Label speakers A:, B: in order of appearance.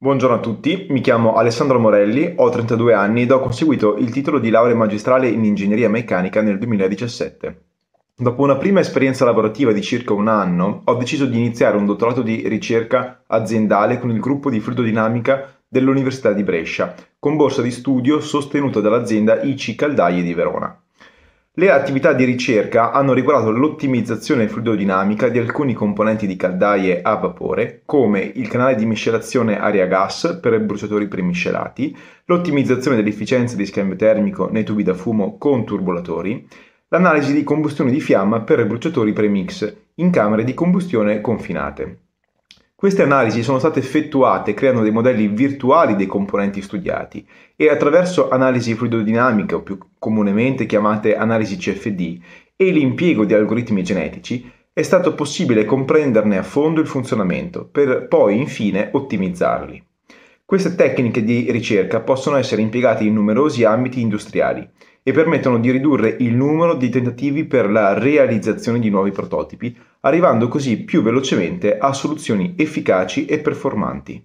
A: Buongiorno a tutti, mi chiamo Alessandro Morelli, ho 32 anni ed ho conseguito il titolo di laurea magistrale in ingegneria meccanica nel 2017. Dopo una prima esperienza lavorativa di circa un anno, ho deciso di iniziare un dottorato di ricerca aziendale con il gruppo di fluidodinamica dell'Università di Brescia, con borsa di studio sostenuta dall'azienda IC Caldaie di Verona. Le attività di ricerca hanno riguardato l'ottimizzazione fluidodinamica di alcuni componenti di caldaie a vapore, come il canale di miscelazione aria-gas per bruciatori premiscelati, l'ottimizzazione dell'efficienza di scambio termico nei tubi da fumo con turbolatori, l'analisi di combustione di fiamma per bruciatori premix in camere di combustione confinate. Queste analisi sono state effettuate creando dei modelli virtuali dei componenti studiati e attraverso analisi fluidodinamica o più comunemente chiamate analisi CFD e l'impiego di algoritmi genetici è stato possibile comprenderne a fondo il funzionamento per poi infine ottimizzarli. Queste tecniche di ricerca possono essere impiegate in numerosi ambiti industriali e permettono di ridurre il numero di tentativi per la realizzazione di nuovi prototipi, arrivando così più velocemente a soluzioni efficaci e performanti.